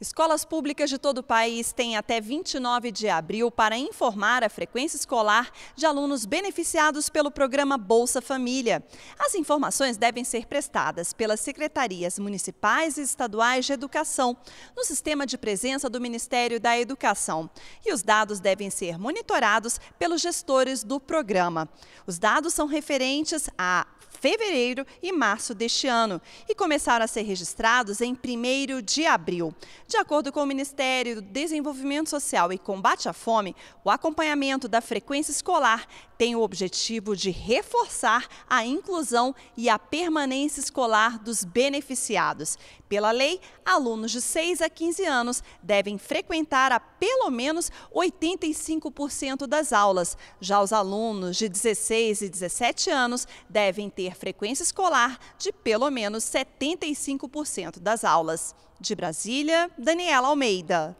Escolas públicas de todo o país têm até 29 de abril para informar a frequência escolar de alunos beneficiados pelo programa Bolsa Família. As informações devem ser prestadas pelas secretarias municipais e estaduais de educação, no sistema de presença do Ministério da Educação. E os dados devem ser monitorados pelos gestores do programa. Os dados são referentes a fevereiro e março deste ano e começaram a ser registrados em 1 de abril. De acordo com o Ministério do Desenvolvimento Social e Combate à Fome, o acompanhamento da frequência escolar tem o objetivo de reforçar a inclusão e a permanência escolar dos beneficiados. Pela lei, alunos de 6 a 15 anos devem frequentar a pelo menos 85% das aulas. Já os alunos de 16 e 17 anos devem ter frequência escolar de pelo menos 75% das aulas. De Brasília, Daniela Almeida.